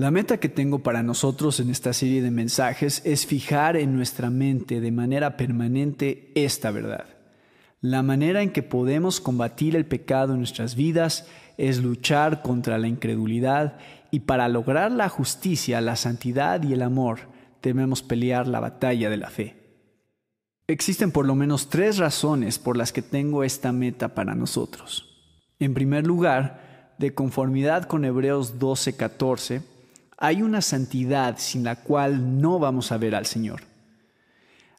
La meta que tengo para nosotros en esta serie de mensajes es fijar en nuestra mente de manera permanente esta verdad. La manera en que podemos combatir el pecado en nuestras vidas es luchar contra la incredulidad y para lograr la justicia, la santidad y el amor debemos pelear la batalla de la fe. Existen por lo menos tres razones por las que tengo esta meta para nosotros. En primer lugar, de conformidad con Hebreos 12:14, hay una santidad sin la cual no vamos a ver al Señor.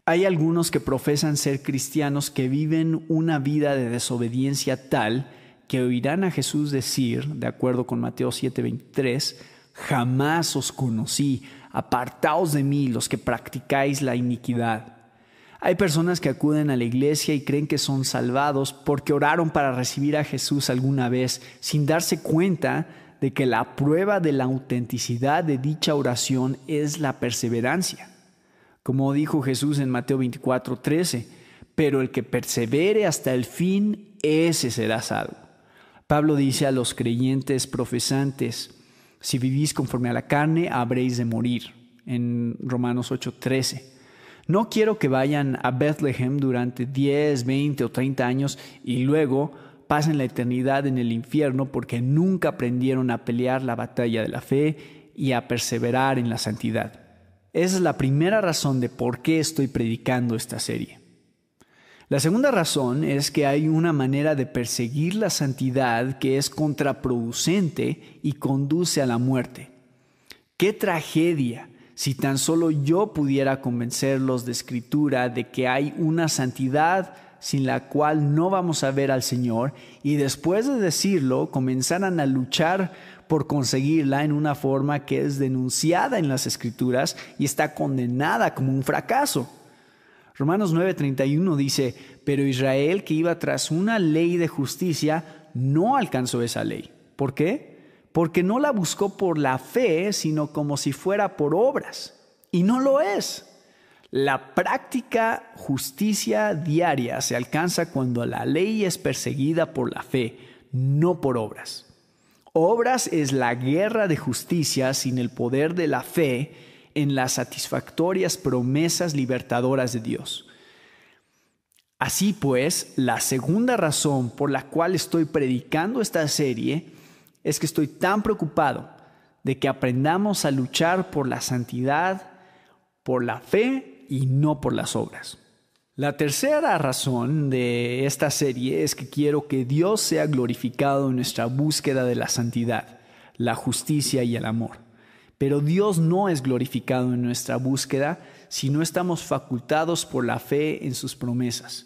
Hay algunos que profesan ser cristianos que viven una vida de desobediencia tal que oirán a Jesús decir, de acuerdo con Mateo 7:23, jamás os conocí, apartaos de mí los que practicáis la iniquidad. Hay personas que acuden a la iglesia y creen que son salvados porque oraron para recibir a Jesús alguna vez sin darse cuenta de que la prueba de la autenticidad de dicha oración es la perseverancia. Como dijo Jesús en Mateo 24, 13, pero el que persevere hasta el fin, ese será salvo. Pablo dice a los creyentes profesantes, si vivís conforme a la carne, habréis de morir, en Romanos 8, No quiero que vayan a Bethlehem durante 10, 20 o 30 años y luego pasen la eternidad en el infierno porque nunca aprendieron a pelear la batalla de la fe y a perseverar en la santidad. Esa es la primera razón de por qué estoy predicando esta serie. La segunda razón es que hay una manera de perseguir la santidad que es contraproducente y conduce a la muerte. ¡Qué tragedia! Si tan solo yo pudiera convencerlos de escritura de que hay una santidad sin la cual no vamos a ver al Señor, y después de decirlo comenzarán a luchar por conseguirla en una forma que es denunciada en las Escrituras y está condenada como un fracaso. Romanos 9:31 dice, pero Israel que iba tras una ley de justicia no alcanzó esa ley. ¿Por qué? Porque no la buscó por la fe, sino como si fuera por obras. Y no lo es. La práctica justicia diaria se alcanza cuando la ley es perseguida por la fe, no por obras. Obras es la guerra de justicia sin el poder de la fe en las satisfactorias promesas libertadoras de Dios. Así pues, la segunda razón por la cual estoy predicando esta serie es que estoy tan preocupado de que aprendamos a luchar por la santidad, por la fe y no por las obras. La tercera razón de esta serie es que quiero que Dios sea glorificado en nuestra búsqueda de la santidad, la justicia y el amor. Pero Dios no es glorificado en nuestra búsqueda si no estamos facultados por la fe en sus promesas.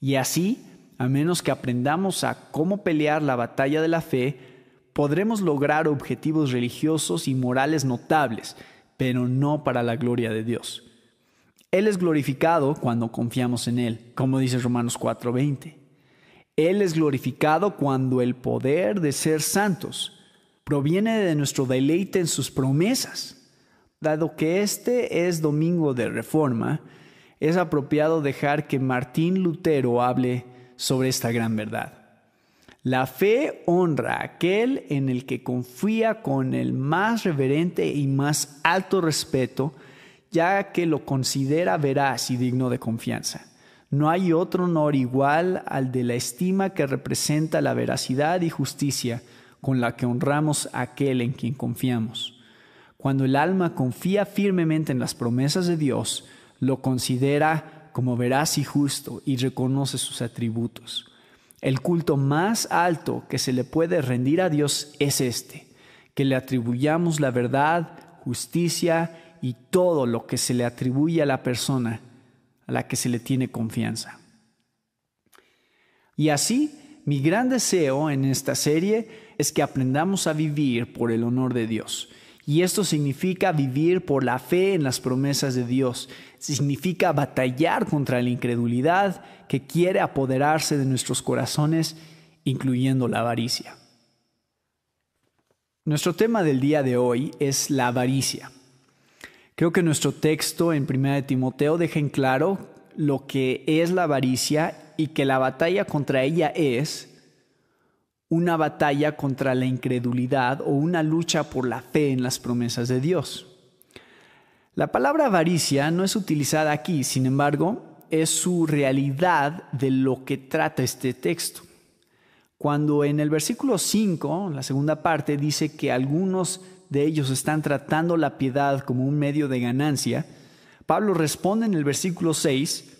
Y así, a menos que aprendamos a cómo pelear la batalla de la fe, podremos lograr objetivos religiosos y morales notables, pero no para la gloria de Dios. Él es glorificado cuando confiamos en Él, como dice Romanos 4:20. Él es glorificado cuando el poder de ser santos proviene de nuestro deleite en sus promesas. Dado que este es domingo de reforma, es apropiado dejar que Martín Lutero hable sobre esta gran verdad. La fe honra a aquel en el que confía con el más reverente y más alto respeto, ya que lo considera veraz y digno de confianza. No hay otro honor igual al de la estima que representa la veracidad y justicia con la que honramos a aquel en quien confiamos. Cuando el alma confía firmemente en las promesas de Dios, lo considera como veraz y justo y reconoce sus atributos. El culto más alto que se le puede rendir a Dios es este, que le atribuyamos la verdad, justicia y todo lo que se le atribuye a la persona a la que se le tiene confianza. Y así, mi gran deseo en esta serie es que aprendamos a vivir por el honor de Dios. Y esto significa vivir por la fe en las promesas de Dios. Significa batallar contra la incredulidad que quiere apoderarse de nuestros corazones, incluyendo la avaricia. Nuestro tema del día de hoy es la avaricia. Creo que nuestro texto en 1 de Timoteo deja en claro lo que es la avaricia y que la batalla contra ella es una batalla contra la incredulidad o una lucha por la fe en las promesas de Dios. La palabra avaricia no es utilizada aquí, sin embargo, es su realidad de lo que trata este texto. Cuando en el versículo 5, la segunda parte, dice que algunos de ellos están tratando la piedad como un medio de ganancia, Pablo responde en el versículo 6,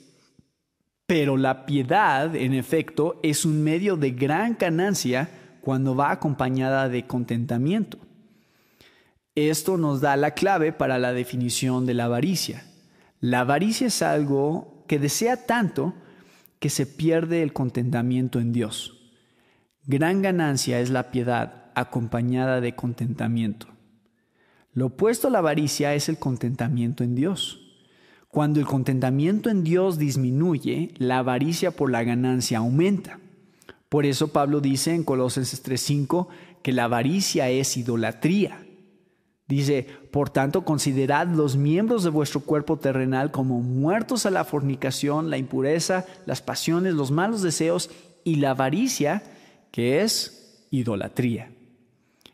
pero la piedad, en efecto, es un medio de gran ganancia cuando va acompañada de contentamiento. Esto nos da la clave para la definición de la avaricia. La avaricia es algo que desea tanto que se pierde el contentamiento en Dios. Gran ganancia es la piedad acompañada de contentamiento. Lo opuesto a la avaricia es el contentamiento en Dios. Cuando el contentamiento en Dios disminuye, la avaricia por la ganancia aumenta. Por eso Pablo dice en Colosenses 3:5 que la avaricia es idolatría. Dice, por tanto, considerad los miembros de vuestro cuerpo terrenal como muertos a la fornicación, la impureza, las pasiones, los malos deseos y la avaricia, que es idolatría.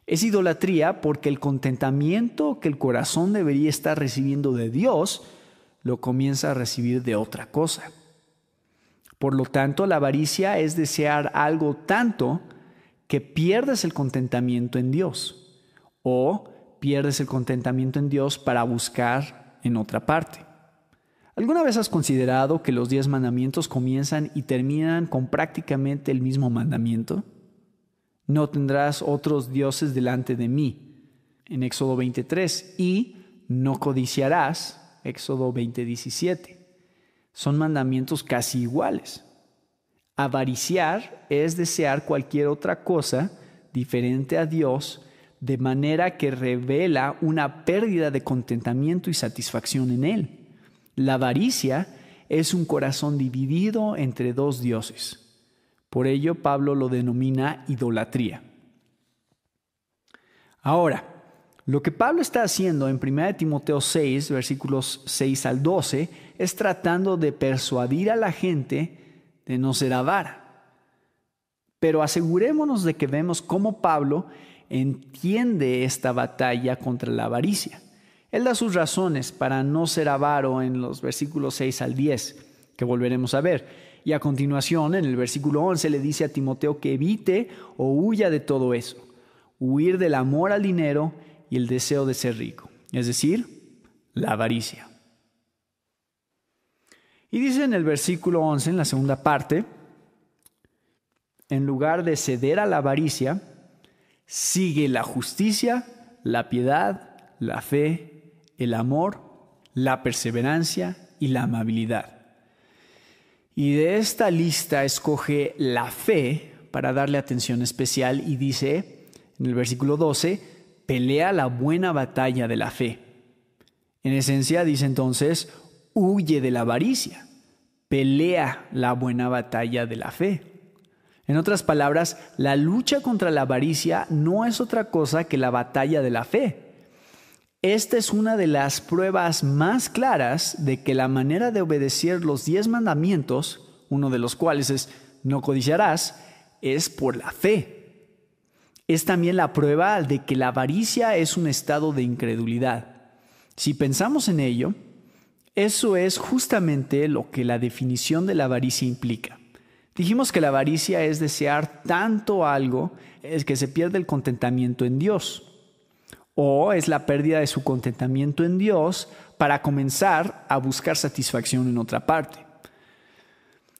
Es idolatría porque el contentamiento que el corazón debería estar recibiendo de Dios lo comienza a recibir de otra cosa. Por lo tanto, la avaricia es desear algo tanto que pierdes el contentamiento en Dios o pierdes el contentamiento en Dios para buscar en otra parte. ¿Alguna vez has considerado que los diez mandamientos comienzan y terminan con prácticamente el mismo mandamiento? no tendrás otros dioses delante de mí, en Éxodo 23, y no codiciarás, Éxodo 20:17. Son mandamientos casi iguales. Avariciar es desear cualquier otra cosa diferente a Dios, de manera que revela una pérdida de contentamiento y satisfacción en Él. La avaricia es un corazón dividido entre dos dioses. Por ello Pablo lo denomina idolatría. Ahora, lo que Pablo está haciendo en 1 Timoteo 6, versículos 6 al 12, es tratando de persuadir a la gente de no ser avara. Pero asegurémonos de que vemos cómo Pablo entiende esta batalla contra la avaricia. Él da sus razones para no ser avaro en los versículos 6 al 10, que volveremos a ver. Y a continuación, en el versículo 11, le dice a Timoteo que evite o huya de todo eso, huir del amor al dinero y el deseo de ser rico, es decir, la avaricia. Y dice en el versículo 11, en la segunda parte, en lugar de ceder a la avaricia, sigue la justicia, la piedad, la fe, el amor, la perseverancia y la amabilidad. Y de esta lista escoge la fe para darle atención especial y dice en el versículo 12, pelea la buena batalla de la fe. En esencia dice entonces, huye de la avaricia, pelea la buena batalla de la fe. En otras palabras, la lucha contra la avaricia no es otra cosa que la batalla de la fe. Esta es una de las pruebas más claras de que la manera de obedecer los diez mandamientos, uno de los cuales es no codiciarás, es por la fe. Es también la prueba de que la avaricia es un estado de incredulidad. Si pensamos en ello, eso es justamente lo que la definición de la avaricia implica. Dijimos que la avaricia es desear tanto algo es que se pierde el contentamiento en Dios o es la pérdida de su contentamiento en Dios para comenzar a buscar satisfacción en otra parte.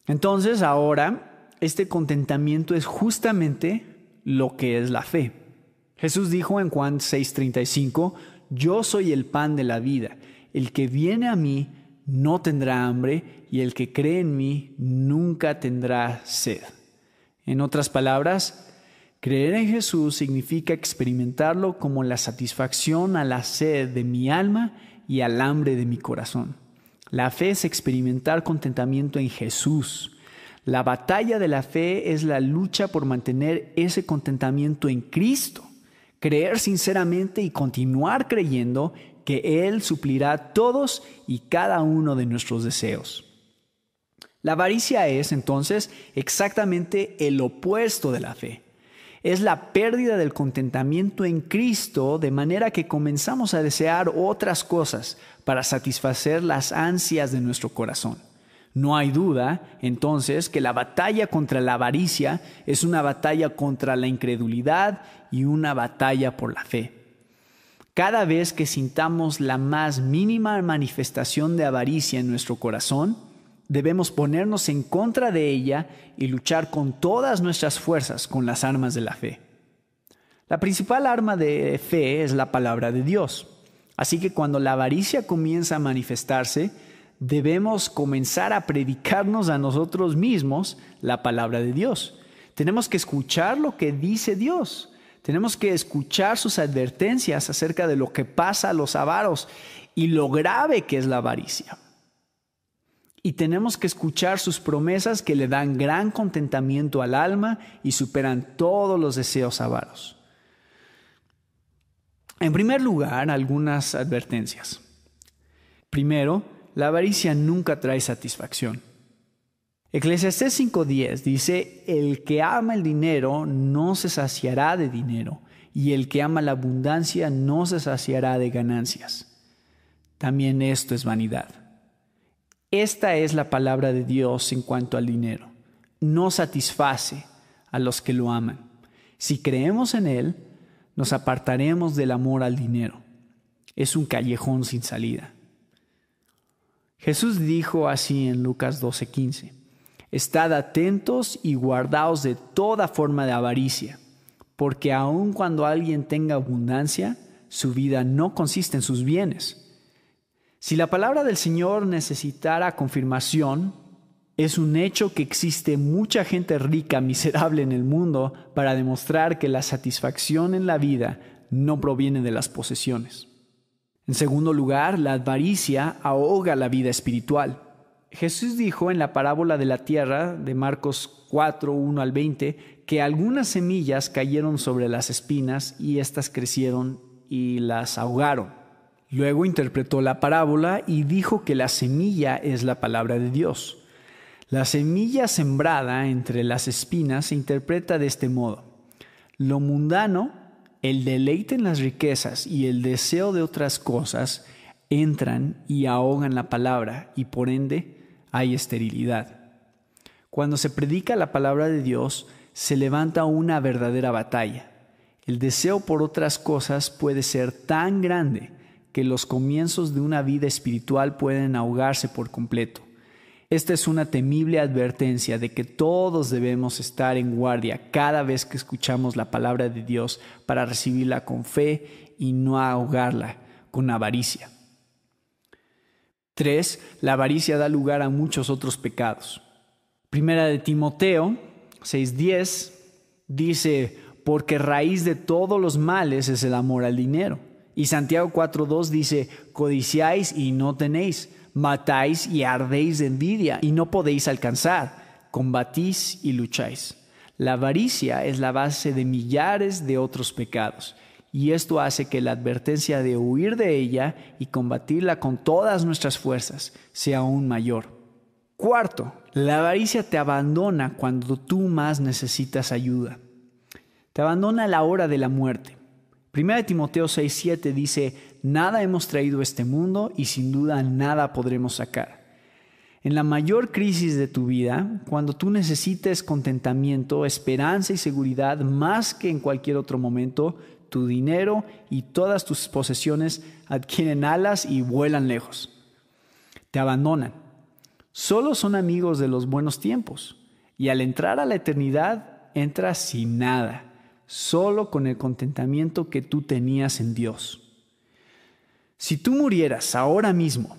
Entonces ahora, este contentamiento es justamente lo que es la fe. Jesús dijo en Juan 6:35, yo soy el pan de la vida, el que viene a mí no tendrá hambre y el que cree en mí nunca tendrá sed. En otras palabras, Creer en Jesús significa experimentarlo como la satisfacción a la sed de mi alma y al hambre de mi corazón. La fe es experimentar contentamiento en Jesús. La batalla de la fe es la lucha por mantener ese contentamiento en Cristo, creer sinceramente y continuar creyendo que Él suplirá todos y cada uno de nuestros deseos. La avaricia es entonces exactamente el opuesto de la fe es la pérdida del contentamiento en Cristo, de manera que comenzamos a desear otras cosas para satisfacer las ansias de nuestro corazón. No hay duda, entonces, que la batalla contra la avaricia es una batalla contra la incredulidad y una batalla por la fe. Cada vez que sintamos la más mínima manifestación de avaricia en nuestro corazón, debemos ponernos en contra de ella y luchar con todas nuestras fuerzas con las armas de la fe. La principal arma de fe es la palabra de Dios. Así que cuando la avaricia comienza a manifestarse, debemos comenzar a predicarnos a nosotros mismos la palabra de Dios. Tenemos que escuchar lo que dice Dios. Tenemos que escuchar sus advertencias acerca de lo que pasa a los avaros y lo grave que es la avaricia. Y tenemos que escuchar sus promesas que le dan gran contentamiento al alma y superan todos los deseos avaros. En primer lugar, algunas advertencias. Primero, la avaricia nunca trae satisfacción. Eclesiastés 5.10 dice, el que ama el dinero no se saciará de dinero, y el que ama la abundancia no se saciará de ganancias. También esto es vanidad. Esta es la palabra de Dios en cuanto al dinero. No satisface a los que lo aman. Si creemos en Él, nos apartaremos del amor al dinero. Es un callejón sin salida. Jesús dijo así en Lucas 12:15, Estad atentos y guardaos de toda forma de avaricia, porque aun cuando alguien tenga abundancia, su vida no consiste en sus bienes. Si la palabra del Señor necesitara confirmación, es un hecho que existe mucha gente rica, miserable en el mundo para demostrar que la satisfacción en la vida no proviene de las posesiones. En segundo lugar, la avaricia ahoga la vida espiritual. Jesús dijo en la parábola de la tierra de Marcos 4, 1 al 20, que algunas semillas cayeron sobre las espinas y éstas crecieron y las ahogaron. Luego interpretó la parábola y dijo que la semilla es la palabra de Dios. La semilla sembrada entre las espinas se interpreta de este modo. Lo mundano, el deleite en las riquezas y el deseo de otras cosas entran y ahogan la palabra y por ende hay esterilidad. Cuando se predica la palabra de Dios, se levanta una verdadera batalla. El deseo por otras cosas puede ser tan grande que los comienzos de una vida espiritual pueden ahogarse por completo. Esta es una temible advertencia de que todos debemos estar en guardia cada vez que escuchamos la palabra de Dios para recibirla con fe y no ahogarla con avaricia. 3. La avaricia da lugar a muchos otros pecados. Primera de Timoteo 6:10 dice, porque raíz de todos los males es el amor al dinero y Santiago 4.2 dice, codiciáis y no tenéis, matáis y ardéis de envidia y no podéis alcanzar, combatís y lucháis. La avaricia es la base de millares de otros pecados y esto hace que la advertencia de huir de ella y combatirla con todas nuestras fuerzas sea aún mayor. Cuarto, la avaricia te abandona cuando tú más necesitas ayuda. Te abandona a la hora de la muerte. 1 Timoteo 6:7 dice, nada hemos traído a este mundo y sin duda nada podremos sacar. En la mayor crisis de tu vida, cuando tú necesites contentamiento, esperanza y seguridad más que en cualquier otro momento, tu dinero y todas tus posesiones adquieren alas y vuelan lejos. Te abandonan. Solo son amigos de los buenos tiempos y al entrar a la eternidad entras sin nada solo con el contentamiento que tú tenías en Dios. Si tú murieras ahora mismo,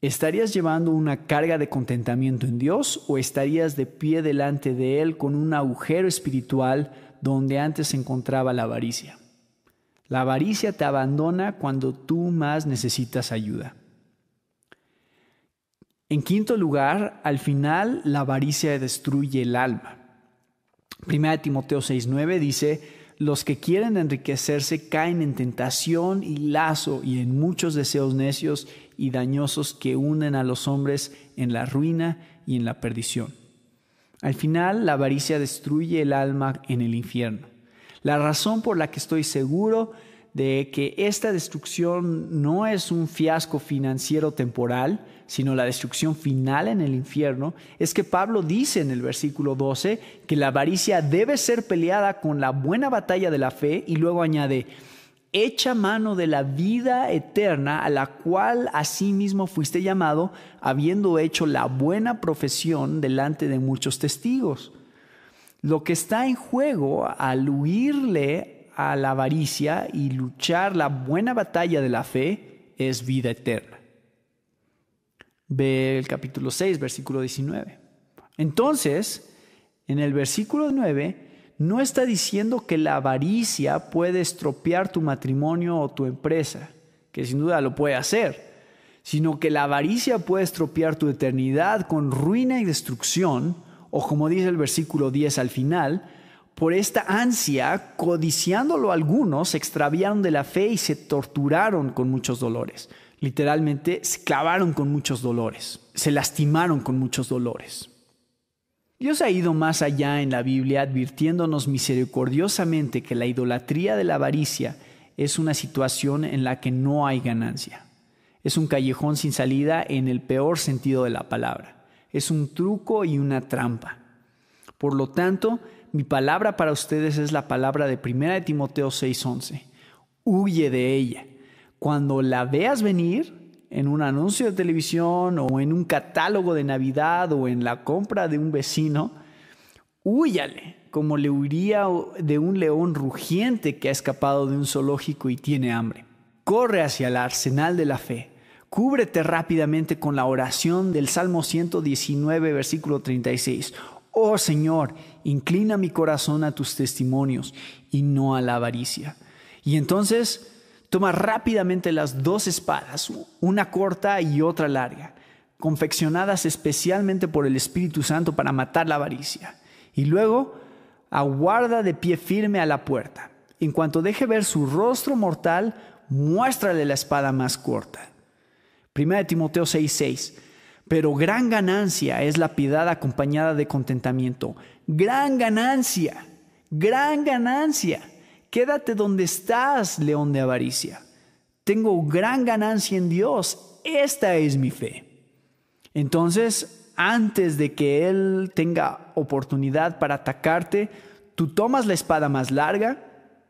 ¿estarías llevando una carga de contentamiento en Dios o estarías de pie delante de Él con un agujero espiritual donde antes se encontraba la avaricia? La avaricia te abandona cuando tú más necesitas ayuda. En quinto lugar, al final la avaricia destruye el alma. Primera de Timoteo 6:9 dice, los que quieren enriquecerse caen en tentación y lazo y en muchos deseos necios y dañosos que unen a los hombres en la ruina y en la perdición. Al final, la avaricia destruye el alma en el infierno. La razón por la que estoy seguro de que esta destrucción no es un fiasco financiero temporal, sino la destrucción final en el infierno, es que Pablo dice en el versículo 12 que la avaricia debe ser peleada con la buena batalla de la fe y luego añade, echa mano de la vida eterna a la cual asimismo fuiste llamado, habiendo hecho la buena profesión delante de muchos testigos. Lo que está en juego al huirle a la avaricia y luchar la buena batalla de la fe es vida eterna. Ve el capítulo 6, versículo 19. Entonces, en el versículo 9, no está diciendo que la avaricia puede estropear tu matrimonio o tu empresa, que sin duda lo puede hacer, sino que la avaricia puede estropear tu eternidad con ruina y destrucción, o como dice el versículo 10 al final, por esta ansia, codiciándolo algunos, se extraviaron de la fe y se torturaron con muchos dolores. Literalmente, se clavaron con muchos dolores, se lastimaron con muchos dolores. Dios ha ido más allá en la Biblia advirtiéndonos misericordiosamente que la idolatría de la avaricia es una situación en la que no hay ganancia. Es un callejón sin salida en el peor sentido de la palabra. Es un truco y una trampa. Por lo tanto, mi palabra para ustedes es la palabra de 1 de Timoteo 6:11. Huye de ella. Cuando la veas venir en un anuncio de televisión o en un catálogo de Navidad o en la compra de un vecino, huyale, como le huiría de un león rugiente que ha escapado de un zoológico y tiene hambre. Corre hacia el arsenal de la fe. Cúbrete rápidamente con la oración del Salmo 119, versículo 36. Oh Señor, inclina mi corazón a tus testimonios y no a la avaricia. Y entonces toma rápidamente las dos espadas, una corta y otra larga, confeccionadas especialmente por el Espíritu Santo para matar la avaricia. Y luego aguarda de pie firme a la puerta. En cuanto deje ver su rostro mortal, muéstrale la espada más corta. 1 Timoteo 6:6 pero gran ganancia es la piedad acompañada de contentamiento. Gran ganancia, gran ganancia. Quédate donde estás, león de avaricia. Tengo gran ganancia en Dios. Esta es mi fe. Entonces, antes de que Él tenga oportunidad para atacarte, tú tomas la espada más larga,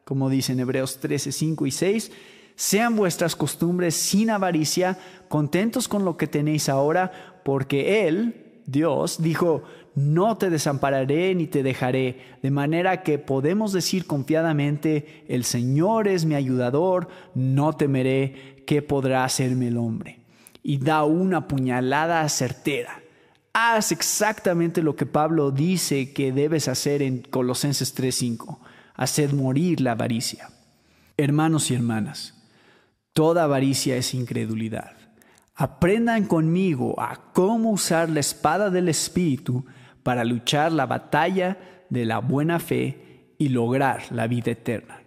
como dicen Hebreos 13, 5 y 6, sean vuestras costumbres sin avaricia, contentos con lo que tenéis ahora, porque Él, Dios, dijo, no te desampararé ni te dejaré, de manera que podemos decir confiadamente, el Señor es mi ayudador, no temeré, ¿qué podrá hacerme el hombre? Y da una puñalada certera. Haz exactamente lo que Pablo dice que debes hacer en Colosenses 3:5, haced morir la avaricia. Hermanos y hermanas, Toda avaricia es incredulidad. Aprendan conmigo a cómo usar la espada del Espíritu para luchar la batalla de la buena fe y lograr la vida eterna.